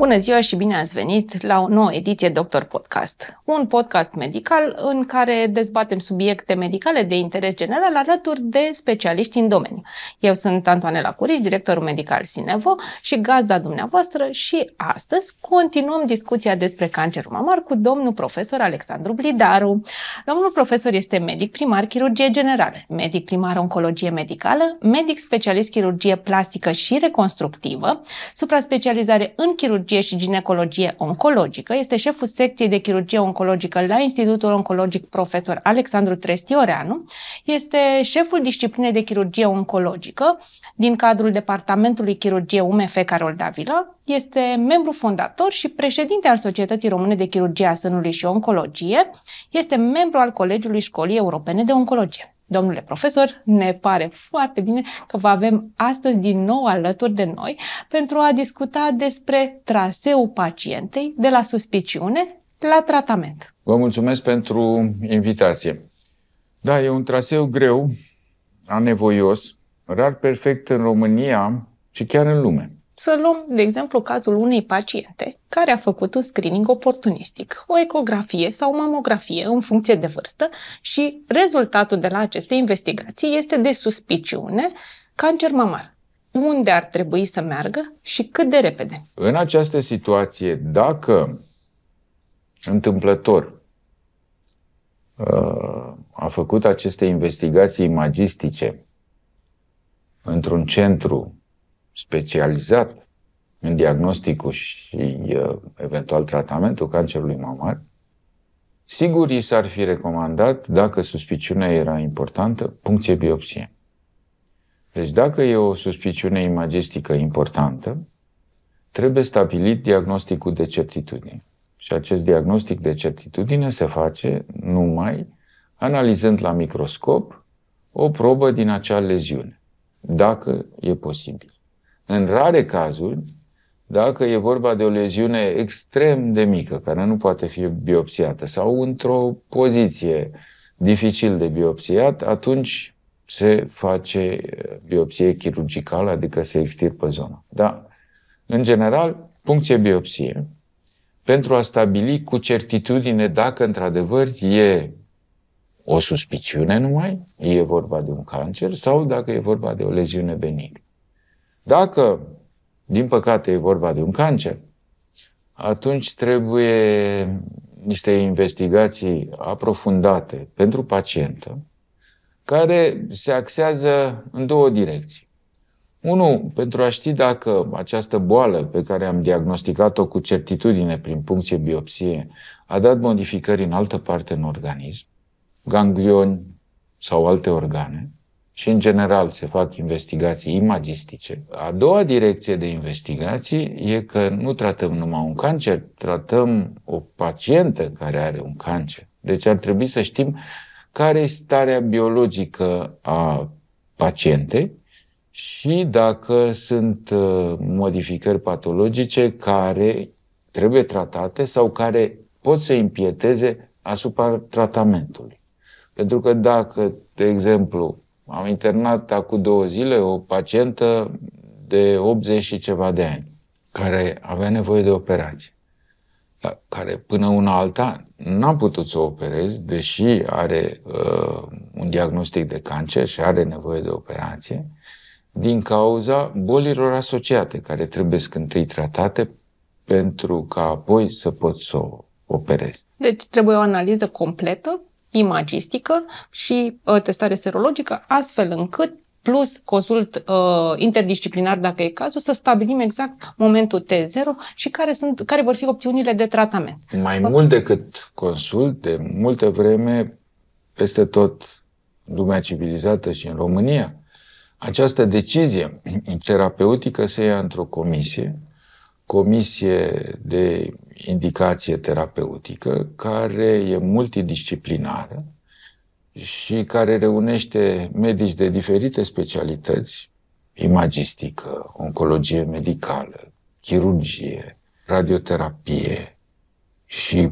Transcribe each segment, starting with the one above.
Bună ziua și bine ați venit la o nouă ediție Doctor Podcast, un podcast medical în care dezbatem subiecte medicale de interes general alături de specialiști în domeniu. Eu sunt Antoanela Curici, directorul medical Sinevo și gazda dumneavoastră și astăzi continuăm discuția despre cancerul mamar cu domnul profesor Alexandru Blidaru. Domnul profesor este medic primar chirurgie generală, medic primar oncologie medicală, medic specialist chirurgie plastică și reconstructivă, supra specializare în chirurgie chirurgie și ginecologie oncologică, este șeful secției de chirurgie oncologică la Institutul Oncologic Profesor Alexandru Trestioreanu, este șeful disciplinei de chirurgie oncologică din cadrul Departamentului Chirurgie UMF Carol Davila, este membru fondator și președinte al Societății Române de Chirurgie a Sânului și Oncologie, este membru al Colegiului Școlii Europene de Oncologie. Domnule profesor, ne pare foarte bine că vă avem astăzi din nou alături de noi pentru a discuta despre traseul pacientei de la suspiciune la tratament. Vă mulțumesc pentru invitație. Da, e un traseu greu, anevoios, rar perfect în România și chiar în lume. Să luăm, de exemplu, cazul unei paciente care a făcut un screening oportunistic, o ecografie sau mamografie în funcție de vârstă și rezultatul de la aceste investigații este de suspiciune cancer mamar unde ar trebui să meargă și cât de repede. În această situație, dacă întâmplător uh, a făcut aceste investigații magistice într-un centru specializat în diagnosticul și uh, eventual tratamentul cancerului mamar, sigur i s-ar fi recomandat, dacă suspiciunea era importantă, puncție biopsie. Deci dacă e o suspiciune imagistică importantă, trebuie stabilit diagnosticul de certitudine. Și acest diagnostic de certitudine se face numai analizând la microscop o probă din acea leziune, dacă e posibil. În rare cazuri, dacă e vorba de o leziune extrem de mică, care nu poate fi biopsiată, sau într-o poziție dificil de biopsiat, atunci se face uh, biopsie chirurgicală, adică se extirpă zona. Da? În general, funcție biopsie pentru a stabili cu certitudine dacă într-adevăr e o suspiciune numai, e vorba de un cancer sau dacă e vorba de o leziune benignă. Dacă, din păcate, e vorba de un cancer, atunci trebuie niște investigații aprofundate pentru pacientă, care se axează în două direcții. Unu, pentru a ști dacă această boală pe care am diagnosticat-o cu certitudine prin punctie biopsie a dat modificări în altă parte în organism, ganglioni sau alte organe și în general se fac investigații imagistice. A doua direcție de investigații e că nu tratăm numai un cancer, tratăm o pacientă care are un cancer. Deci ar trebui să știm care este starea biologică a pacientei și dacă sunt uh, modificări patologice care trebuie tratate sau care pot să impieteze asupra tratamentului. Pentru că dacă, de exemplu, am internat acum două zile o pacientă de 80 și ceva de ani, care avea nevoie de operație, dar care până una alta n-am putut să o operez, deși are uh, un diagnostic de cancer și are nevoie de operație, din cauza bolilor asociate, care trebuie întâi tratate pentru ca apoi să pot să o operez. Deci trebuie o analiză completă imagistică și uh, testare serologică, astfel încât plus consult uh, interdisciplinar dacă e cazul, să stabilim exact momentul T0 și care, sunt, care vor fi opțiunile de tratament. Mai Bă. mult decât consult, de multă vreme, peste tot lumea civilizată și în România, această decizie terapeutică se ia într-o comisie comisie de indicație terapeutică care e multidisciplinară și care reunește medici de diferite specialități, imagistică, oncologie medicală, chirurgie, radioterapie și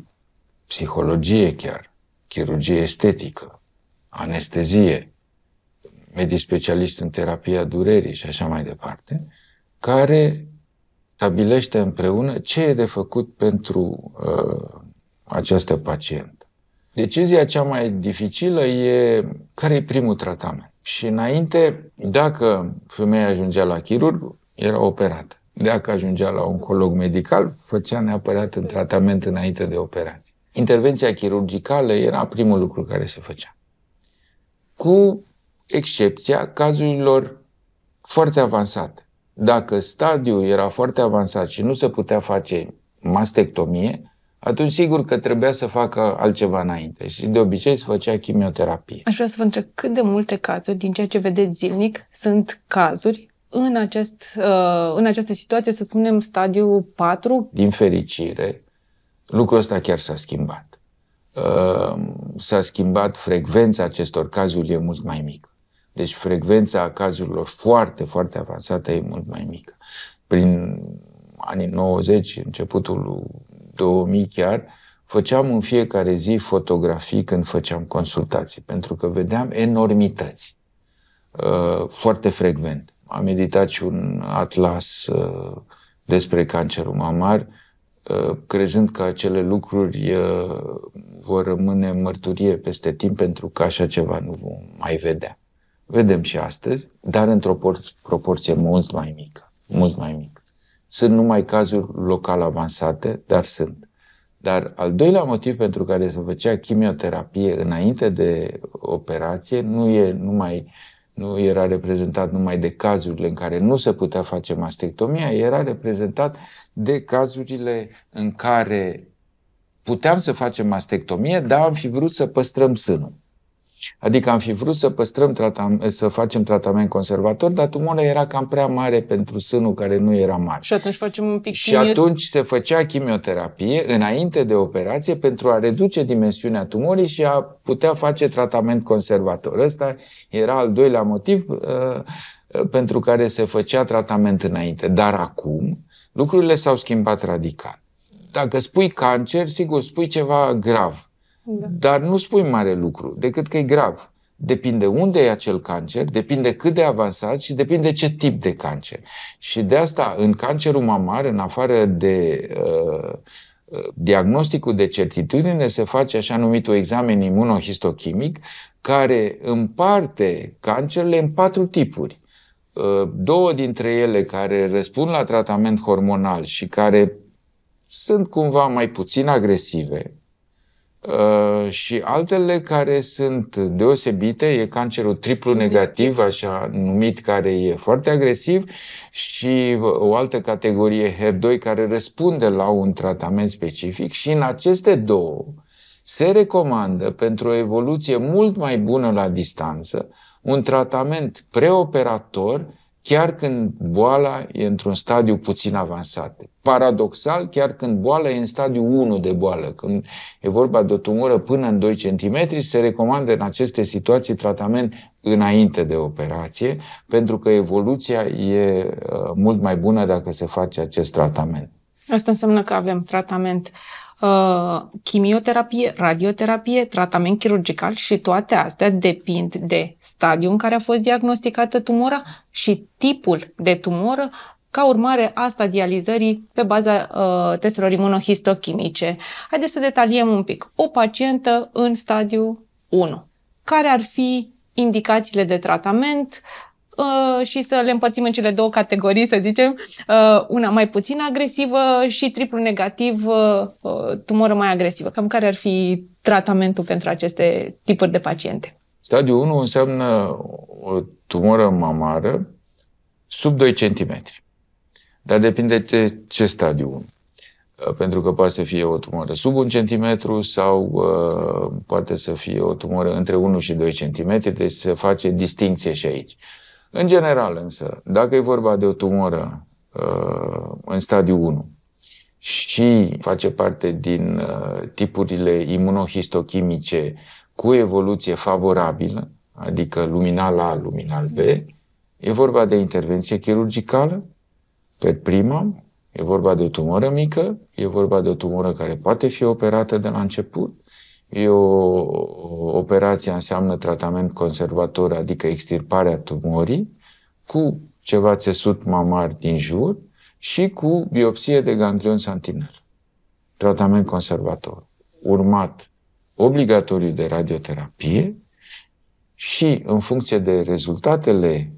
psihologie chiar, chirurgie estetică, anestezie, medici specialiști în terapia durerii și așa mai departe, care stabilește împreună ce e de făcut pentru uh, această pacientă. Decizia cea mai dificilă e care e primul tratament. Și înainte, dacă femeia ajungea la chirurg, era operată. Dacă ajungea la oncolog medical, făcea neapărat un tratament înainte de operație. Intervenția chirurgicală era primul lucru care se făcea. Cu excepția cazurilor foarte avansate dacă stadiul era foarte avansat și nu se putea face mastectomie, atunci sigur că trebuia să facă altceva înainte și de obicei se făcea chimioterapie. Aș vrea să vă întreb cât de multe cazuri din ceea ce vedeți zilnic sunt cazuri în, acest, uh, în această situație, să spunem, stadiu 4? Din fericire, lucrul ăsta chiar s-a schimbat. Uh, s-a schimbat frecvența acestor cazuri, e mult mai mică. Deci frecvența cazurilor foarte, foarte avansată e mult mai mică. Prin anii 90, începutul 2000 chiar, făceam în fiecare zi fotografii când făceam consultații, pentru că vedeam enormități uh, foarte frecvent. Am editat și un atlas uh, despre cancerul mamar, uh, crezând că acele lucruri vor rămâne mărturie peste timp pentru că așa ceva nu vom mai vedea vedem și astăzi, dar într-o proporție mult mai mică, mult mai mică. Sunt numai cazuri local avansate, dar sunt. Dar al doilea motiv pentru care se făcea chimioterapie înainte de operație nu e numai nu era reprezentat numai de cazurile în care nu se putea face mastectomia, era reprezentat de cazurile în care puteam să facem mastectomie, dar am fi vrut să păstrăm sânul. Adică am fi vrut să păstrăm tratam- să facem tratament conservator, dar tumora era cam prea mare pentru sânul care nu era mare. Și atunci facem un pic Și atunci se făcea chimioterapie înainte de operație pentru a reduce dimensiunea tumorii și a putea face tratament conservator. Ăsta era al doilea motiv uh, uh, pentru care se făcea tratament înainte. Dar acum lucrurile s-au schimbat radical. Dacă spui cancer, sigur, spui ceva grav da. Dar nu spui mare lucru, decât că e grav. Depinde unde e acel cancer, depinde cât de avansat și depinde ce tip de cancer. Și de asta, în cancerul mamar, în afară de uh, uh diagnosticul de certitudine, se face așa numitul examen imunohistochimic, care împarte cancerele în patru tipuri. Uh, două dintre ele care răspund la tratament hormonal și care sunt cumva mai puțin agresive, Uh, și altele care sunt deosebite e cancerul triplu negativ, așa numit, care e foarte agresiv și uh, o altă categorie HER2 care răspunde la un tratament specific și în aceste două se recomandă pentru o evoluție mult mai bună la distanță un tratament preoperator chiar când boala e într-un stadiu puțin avansat. Paradoxal, chiar când boala e în stadiu 1 de boală, când e vorba de o tumoră până în 2 cm, se recomandă în aceste situații tratament înainte de operație, pentru că evoluția e uh, mult mai bună dacă se face acest tratament. Asta înseamnă că avem tratament uh, chimioterapie, radioterapie, tratament chirurgical și toate astea depind de stadiul în care a fost diagnosticată tumora și tipul de tumoră ca urmare a stadializării pe baza uh, testelor imunohistochimice. Haideți să detaliem un pic. O pacientă în stadiu 1. Care ar fi indicațiile de tratament, Uh, și să le împărțim în cele două categorii, să zicem, uh, una mai puțin agresivă și triplu negativ, uh, tumoră mai agresivă. Cam care ar fi tratamentul pentru aceste tipuri de paciente? Stadiul 1 înseamnă o tumoră mamară sub 2 cm. Dar depinde de ce stadiu 1 pentru că poate să fie o tumoră sub 1 cm sau uh, poate să fie o tumoră între 1 și 2 cm, deci se face distinție și aici. În general însă, dacă e vorba de o tumoră uh, în stadiu 1 și face parte din uh, tipurile imunohistochimice cu evoluție favorabilă, adică luminal A, luminal B, e vorba de intervenție chirurgicală pe prima, e vorba de o tumoră mică, e vorba de o tumoră care poate fi operată de la început, E o operație înseamnă tratament conservator, adică extirparea tumorii, cu ceva țesut mamar din jur și cu biopsie de ganglion santinel. Tratament conservator, urmat obligatoriu de radioterapie și în funcție de rezultatele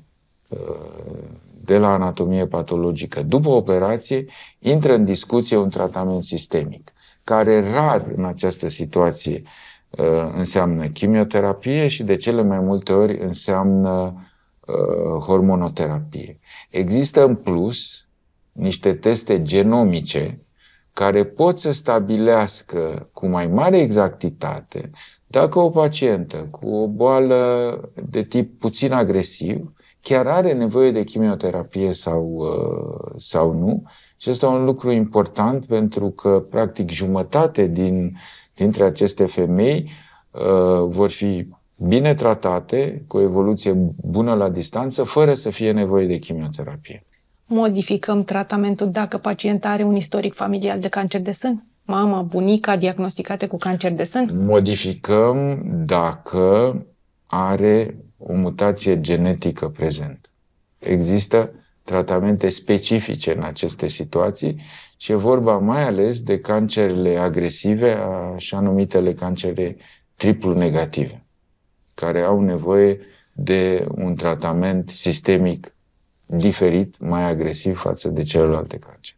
uh, de la anatomie patologică după operație, intră în discuție un tratament sistemic care rar în această situație uh, înseamnă chimioterapie și de cele mai multe ori înseamnă uh, hormonoterapie. Există în plus niște teste genomice care pot să stabilească cu mai mare exactitate dacă o pacientă cu o boală de tip puțin agresiv chiar are nevoie de chimioterapie sau, uh, sau nu și este un lucru important pentru că, practic, jumătate din, dintre aceste femei uh, vor fi bine tratate, cu o evoluție bună la distanță, fără să fie nevoie de chimioterapie. Modificăm tratamentul dacă pacienta are un istoric familial de cancer de sân? Mama, bunica diagnosticate cu cancer de sân? Modificăm dacă are o mutație genetică prezentă. Există tratamente specifice în aceste situații și e vorba mai ales de cancerele agresive, așa numitele cancere triplu negative, care au nevoie de un tratament sistemic diferit, mai agresiv față de celelalte cancere.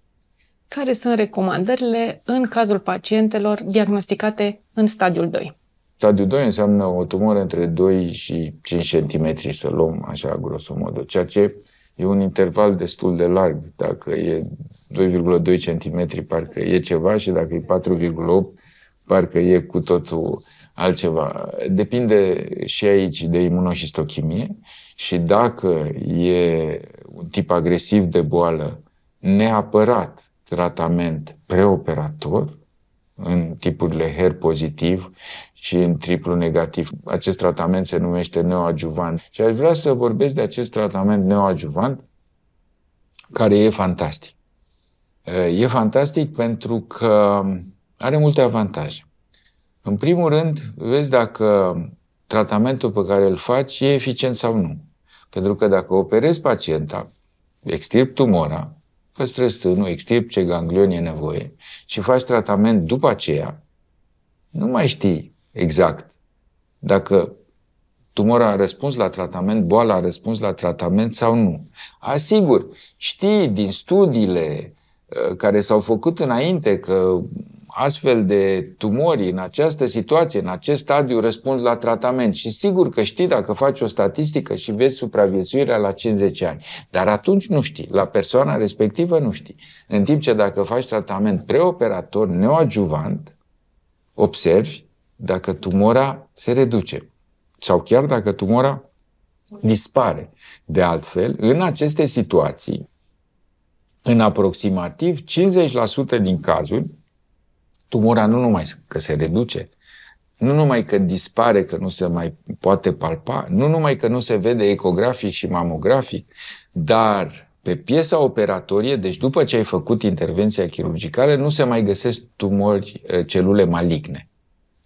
Care sunt recomandările în cazul pacientelor diagnosticate în stadiul 2? Stadiul 2 înseamnă o tumoră între 2 și 5 cm, să luăm așa grosomodo, ceea ce e un interval destul de larg. Dacă e 2,2 cm, parcă e ceva și dacă e 4,8 parcă e cu totul altceva. Depinde și aici de imunohistochimie și dacă e un tip agresiv de boală, neapărat tratament preoperator, în tipurile HER pozitiv și în triplu negativ. Acest tratament se numește neoadjuvant și aș vrea să vorbesc de acest tratament neoadjuvant care e fantastic. E fantastic pentru că are multe avantaje. În primul rând, vezi dacă tratamentul pe care îl faci e eficient sau nu. Pentru că dacă operezi pacienta, extirp tumora, păstrezi stânul, extirp ce ganglion e nevoie și faci tratament după aceea, nu mai știi exact. Dacă tumora a răspuns la tratament, boala a răspuns la tratament sau nu. Asigur, știi din studiile uh, care s-au făcut înainte că astfel de tumori în această situație, în acest stadiu, răspund la tratament. Și sigur că știi dacă faci o statistică și vezi supraviețuirea la 50 ani. Dar atunci nu știi. La persoana respectivă nu știi. În timp ce dacă faci tratament preoperator, neoadjuvant, observi dacă tumora se reduce sau chiar dacă tumora dispare. De altfel, în aceste situații, în aproximativ 50% din cazuri, tumora nu numai că se reduce, nu numai că dispare, că nu se mai poate palpa, nu numai că nu se vede ecografic și mamografic, dar pe piesa operatorie, deci după ce ai făcut intervenția chirurgicală, nu se mai găsesc tumori, eh, celule maligne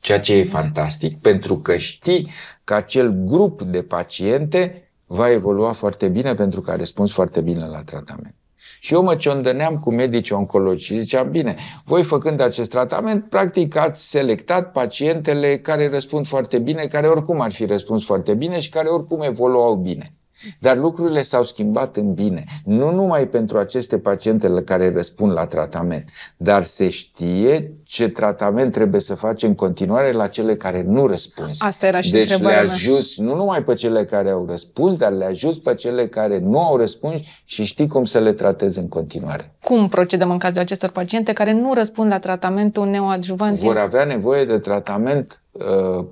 ceea ce e fantastic, pentru că știi că acel grup de paciente va evolua foarte bine pentru că a răspuns foarte bine la tratament. Și eu mă ciondăneam cu medici oncologi și ziceam, bine, voi făcând acest tratament, practic ați selectat pacientele care răspund foarte bine, care oricum ar fi răspuns foarte bine și care oricum evoluau bine. Dar lucrurile s-au schimbat în bine, nu numai pentru aceste pacientele care răspund la tratament, dar se știe ce tratament trebuie să faci în continuare la cele care nu răspuns. Asta era și deci le ajuns nu numai pe cele care au răspuns, dar le ajuns pe cele care nu au răspuns și știi cum să le tratezi în continuare. Cum procedăm în cazul acestor paciente care nu răspund la tratamentul neoadjuvant? Vor avea nevoie de tratament uh,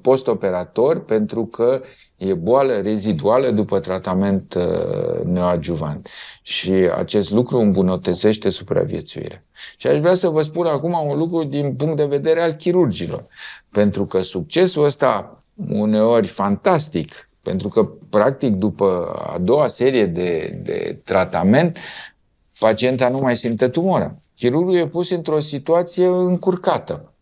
postoperator pentru că e boală reziduală după tratament uh, neoadjuvant. Și acest lucru îmbunătățește supraviețuirea. Și aș vrea să vă spun acum un lucru din punct de vedere al chirurgilor. Pentru că succesul ăsta, uneori fantastic, pentru că, practic, după a doua serie de, de tratament, pacienta nu mai simte tumora. Chirurgul e pus într-o situație încurcată.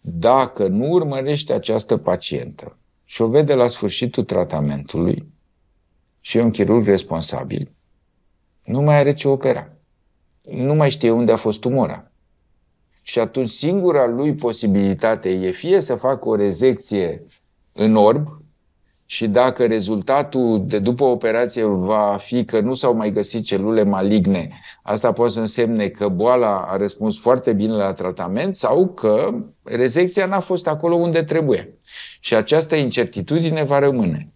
Dacă nu urmărește această pacientă și o vede la sfârșitul tratamentului și e un chirurg responsabil, nu mai are ce opera nu mai știe unde a fost tumora. Și atunci singura lui posibilitate e fie să facă o rezecție în orb și dacă rezultatul de după operație va fi că nu s-au mai găsit celule maligne, asta poate să însemne că boala a răspuns foarte bine la tratament sau că rezecția n-a fost acolo unde trebuie. Și această incertitudine va rămâne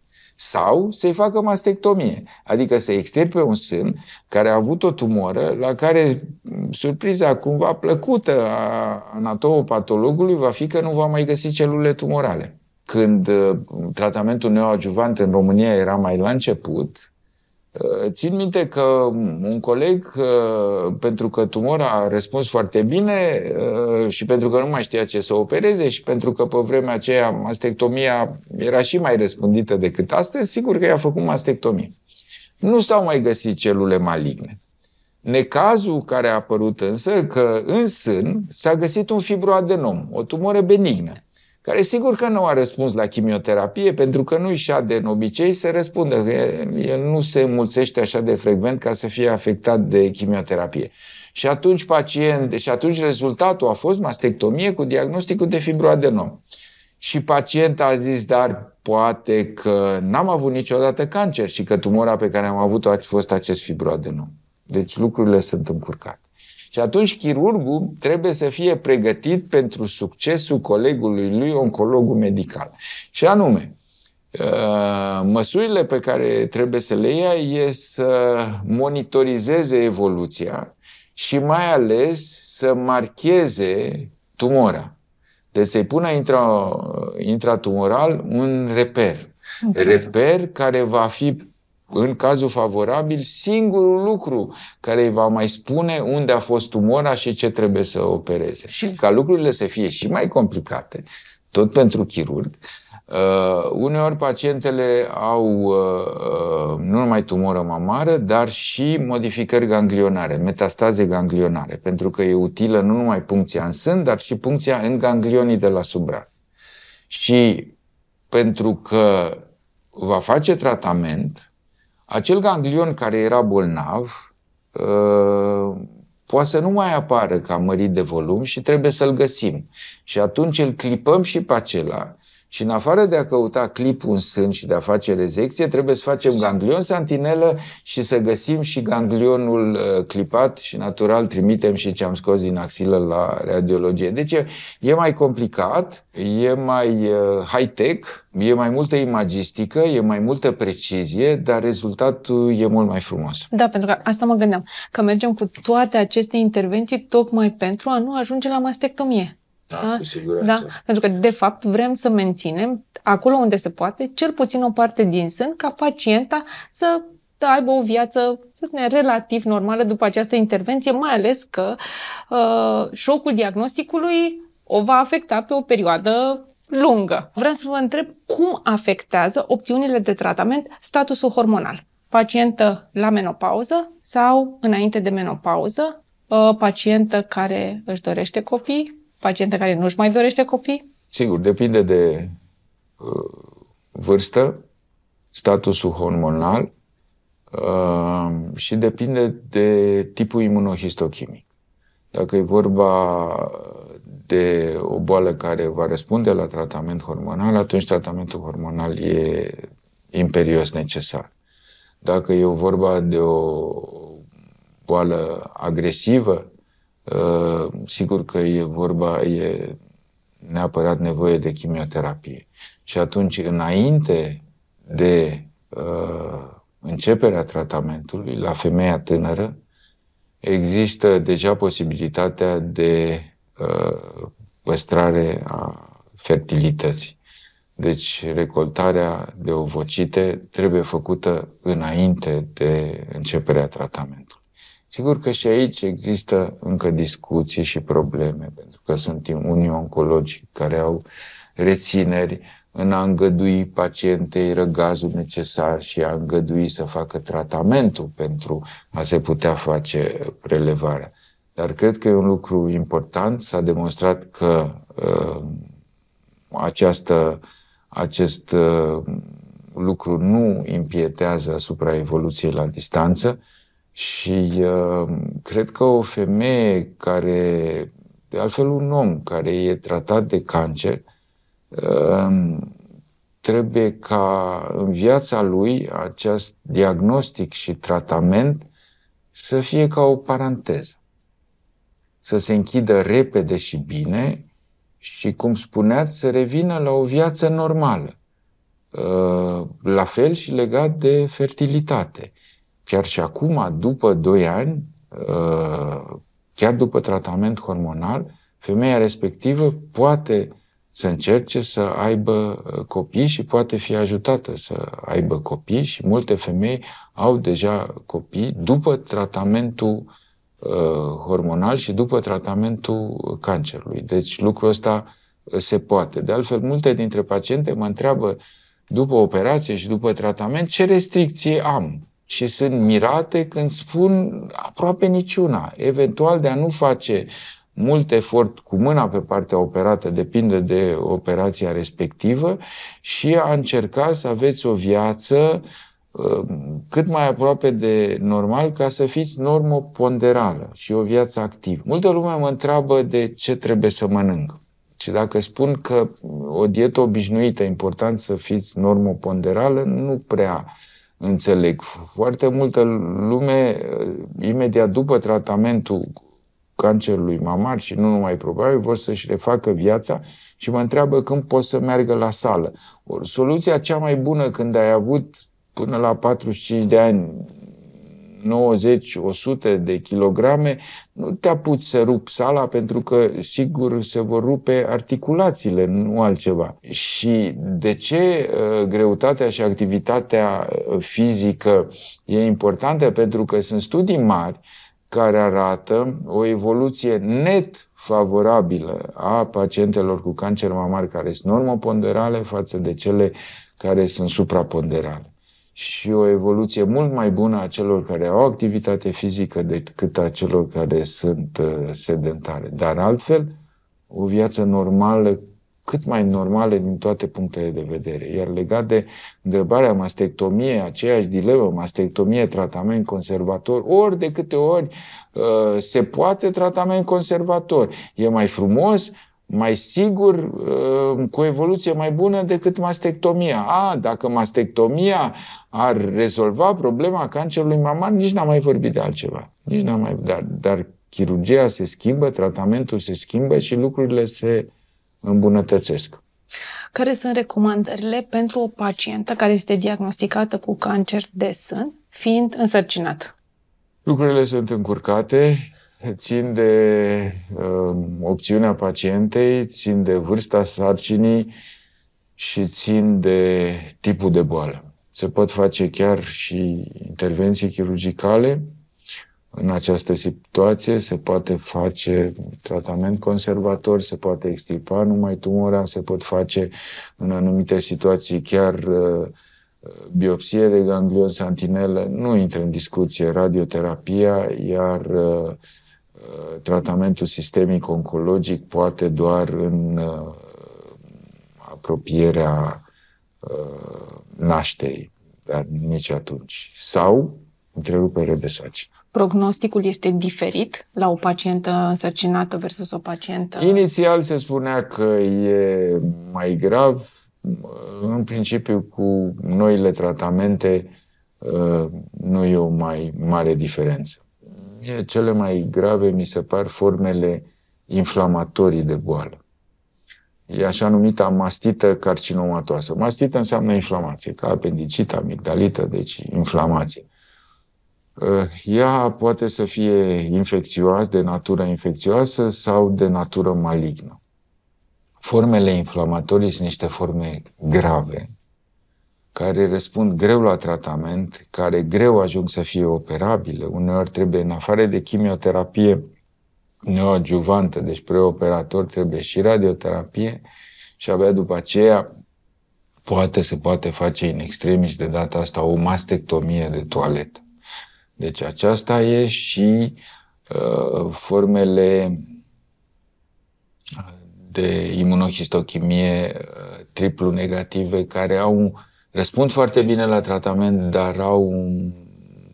sau să-i facă mastectomie, adică să extirpe un sân care a avut o tumoră la care mm, surpriza cumva plăcută a anatomopatologului va fi că nu va mai găsi celule tumorale. Când mm, tratamentul neoadjuvant în România era mai la început, Țin minte că un coleg, pentru că tumora a răspuns foarte bine și pentru că nu mai știa ce să opereze și pentru că pe vremea aceea mastectomia era și mai răspândită decât astăzi, sigur că i-a făcut mastectomie. Nu s-au mai găsit celule maligne. Necazul care a apărut însă că în sân s-a găsit un fibroadenom, o tumoră benignă care sigur că nu a răspuns la chimioterapie, pentru că nu-i șade în obicei să răspundă, că el, el nu se mulțește așa de frecvent ca să fie afectat de chimioterapie. Și atunci pacient, și atunci rezultatul a fost mastectomie cu diagnosticul de fibroadenom. Și pacienta a zis, dar poate că n-am avut niciodată cancer și că tumora pe care am avut-o a fost acest fibroadenom. Deci lucrurile sunt încurcate. Și atunci chirurgul trebuie să fie pregătit pentru succesul colegului lui, oncologul medical. Și anume, ă, măsurile pe care trebuie să le ia e să monitorizeze evoluția și mai ales să marcheze tumora. Deci să-i pună intra, intratumoral un reper. Reper care va fi în cazul favorabil, singurul lucru care îi va mai spune unde a fost tumora și ce trebuie să opereze. Și ca lucrurile să fie și mai complicate, tot pentru chirurg, Uh, uneori pacientele au uh, uh, nu numai tumoră mamară, dar și modificări ganglionare, metastaze ganglionare, pentru că e utilă nu numai puncția în sân, dar și puncția în ganglionii de la subran. Și pentru că va face tratament, acel ganglion care era bolnav uh, poate să nu mai apară ca mărit de volum și trebuie să-l găsim. Și atunci îl clipăm și pe acela și în afară de a căuta clipul în sân și de a face rezecție, trebuie să facem ganglion santinelă și să găsim și ganglionul uh, clipat și natural trimitem și ce am scos din axilă la radiologie. Deci e, e mai complicat, e mai uh, high-tech, e mai multă imagistică, e mai multă precizie, dar rezultatul e mult mai frumos. Da, pentru că asta mă gândeam, că mergem cu toate aceste intervenții tocmai pentru a nu ajunge la mastectomie. Da, da, cu siguranță. Da, pentru că, de fapt, vrem să menținem, acolo unde se poate, cel puțin o parte din sân, ca pacienta să aibă o viață, să spunem, relativ normală după această intervenție, mai ales că uh, șocul diagnosticului o va afecta pe o perioadă lungă. Vreau să vă întreb cum afectează opțiunile de tratament statusul hormonal. Pacientă la menopauză sau înainte de menopauză, uh, pacientă care își dorește copii, pacientă care nu-și mai dorește copii? Sigur, depinde de uh, vârstă, statusul hormonal uh, și depinde de tipul imunohistochimic. Dacă e vorba de o boală care va răspunde la tratament hormonal, atunci tratamentul hormonal e imperios necesar. Dacă e vorba de o boală agresivă, Uh, sigur că e vorba, e neapărat nevoie de chimioterapie. Și atunci, înainte de uh, începerea tratamentului, la femeia tânără, există deja posibilitatea de uh, păstrare a fertilității. Deci recoltarea de ovocite trebuie făcută înainte de începerea tratamentului. Sigur că și aici există încă discuții și probleme, pentru că sunt unii oncologi care au rețineri în a îngădui pacientei răgazul necesar și a îngădui să facă tratamentul pentru a se putea face prelevarea. Dar cred că e un lucru important. S-a demonstrat că uh, această, acest uh, lucru nu impietează asupra evoluției la distanță. Uh, și uh, cred că o femeie care, de altfel un om care e tratat de cancer, uh, trebuie ca în viața lui acest diagnostic și tratament să fie ca o paranteză. Să se închidă repede și bine și, cum spuneați, să revină la o viață normală. Uh, la fel și legat de fertilitate. Chiar și acum, după 2 ani, uh, chiar după tratament hormonal, femeia respectivă poate să încerce să aibă uh, copii și poate fi ajutată să aibă copii și multe femei au deja copii după tratamentul uh, hormonal și după tratamentul cancerului. Deci lucrul ăsta uh, se poate. De altfel, multe dintre paciente mă întreabă după operație și după tratament ce restricții am și sunt mirate când spun aproape niciuna. Eventual de a nu face mult efort cu mâna pe partea operată, depinde de operația respectivă, și a încerca să aveți o viață uh, cât mai aproape de normal ca să fiți normă ponderală și o viață activă. Multă lume mă întreabă de ce trebuie să mănânc. Și dacă spun că o dietă obișnuită important să fiți normă ponderală, nu prea înțeleg. Foarte multă lume, eh, imediat după tratamentul cancerului mamar și nu numai probabil, vor să-și refacă viața și mă întreabă când pot să meargă la sală. Or, soluția cea mai bună când ai avut până la 45 de ani 90, 100 de kilograme, nu te apuci să rup sala pentru că sigur se vor rupe articulațiile, nu altceva. Și de ce uh, greutatea și activitatea uh, fizică e importantă? Pentru că sunt studii mari care arată o evoluție net favorabilă a pacientelor cu cancer mamar care sunt normoponderale față de cele care sunt supraponderale și o evoluție mult mai bună a celor care au activitate fizică decât a celor care sunt uh, sedentare. Dar altfel, o viață normală, cât mai normală din toate punctele de vedere. Iar legat de întrebarea mastectomie, aceeași dilemă, mastectomie, tratament conservator, ori de câte ori uh, se poate tratament conservator. E mai frumos, mai sigur, uh, cu o evoluție mai bună decât mastectomia. A, dacă mastectomia ar rezolva problema cancerului mamar, nici n-am mai vorbit de altceva. Nici n-am mai, dar, dar chirurgia se schimbă, tratamentul se schimbă și lucrurile se îmbunătățesc. Care sunt recomandările pentru o pacientă care este diagnosticată cu cancer de sân, fiind însărcinată? Lucrurile sunt încurcate țin de uh, opțiunea pacientei, țin de vârsta sarcinii și țin de tipul de boală. Se pot face chiar și intervenții chirurgicale în această situație, se poate face tratament conservator, se poate extirpa numai tumora, se pot face în anumite situații chiar uh, biopsie de ganglion santinelă, nu intră în discuție radioterapia, iar uh, Uh, tratamentul sistemic oncologic poate doar în uh, apropierea uh, nașterii, dar nici atunci. Sau întrerupere de saci. Prognosticul este diferit la o pacientă însărcinată versus o pacientă? Inițial se spunea că e mai grav. În principiu, cu noile tratamente nu e o mai mare diferență mie cele mai grave mi se par formele inflamatorii de boală. E așa numită mastită carcinomatoasă. Mastită înseamnă inflamație, ca apendicită, amigdalită, deci inflamație. Eh, ea poate să fie infecțioasă, de natură infecțioasă sau de natură malignă. Formele inflamatorii sunt niște forme grave, care răspund greu la tratament, care greu ajung să fie operabile. Uneori trebuie, în afară de chimioterapie neoadjuvantă, deci preoperator, trebuie și radioterapie și abia după aceea poate se poate face în extremis de data asta o mastectomie de toaletă. Deci aceasta e și uh, formele uh, de imunohistochimie uh, triplu negative care au răspund foarte bine la tratament, dar au un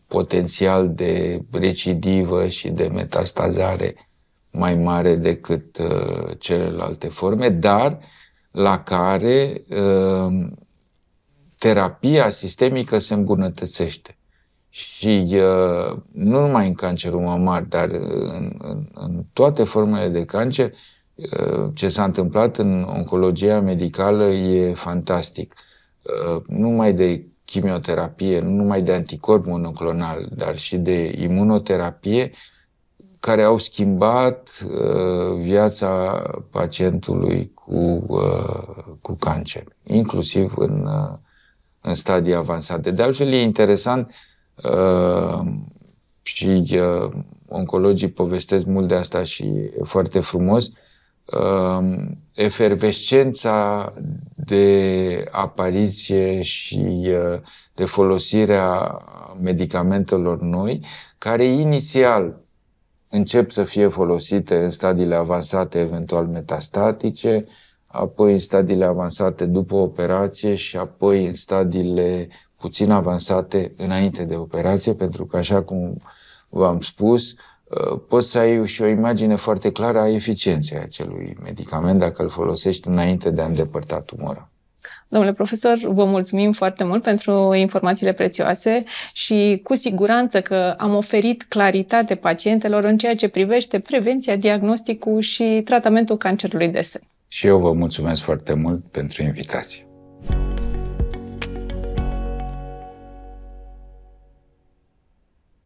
potențial de recidivă și de metastazare mai mare decât uh, celelalte forme, dar la care uh, terapia sistemică se îmbunătățește. Și uh, nu numai în cancerul mamar, dar în, în, în toate formele de cancer, uh, ce s-a întâmplat în oncologia medicală e fantastic. Uh, numai de chimioterapie, nu numai de anticorp monoclonal, dar și de imunoterapie, care au schimbat uh, viața pacientului cu, uh, cu cancer, inclusiv în, uh, în stadii avansate. De altfel, e interesant uh, și uh, oncologii povestesc mult de asta și foarte frumos, uh, Um, efervescența de apariție și uh, de folosirea medicamentelor noi, care inițial încep să fie folosite în stadiile avansate, eventual metastatice, apoi în stadiile avansate după operație și apoi în stadiile puțin avansate înainte de operație, pentru că, așa cum v-am spus, Uh, poți să ai și o imagine foarte clară a eficienței acelui medicament dacă îl folosești înainte de a îndepărta tumora. Domnule profesor, vă mulțumim foarte mult pentru informațiile prețioase și cu siguranță că am oferit claritate pacientelor în ceea ce privește prevenția, diagnosticul și tratamentul cancerului de sân. Și eu vă mulțumesc foarte mult pentru invitație.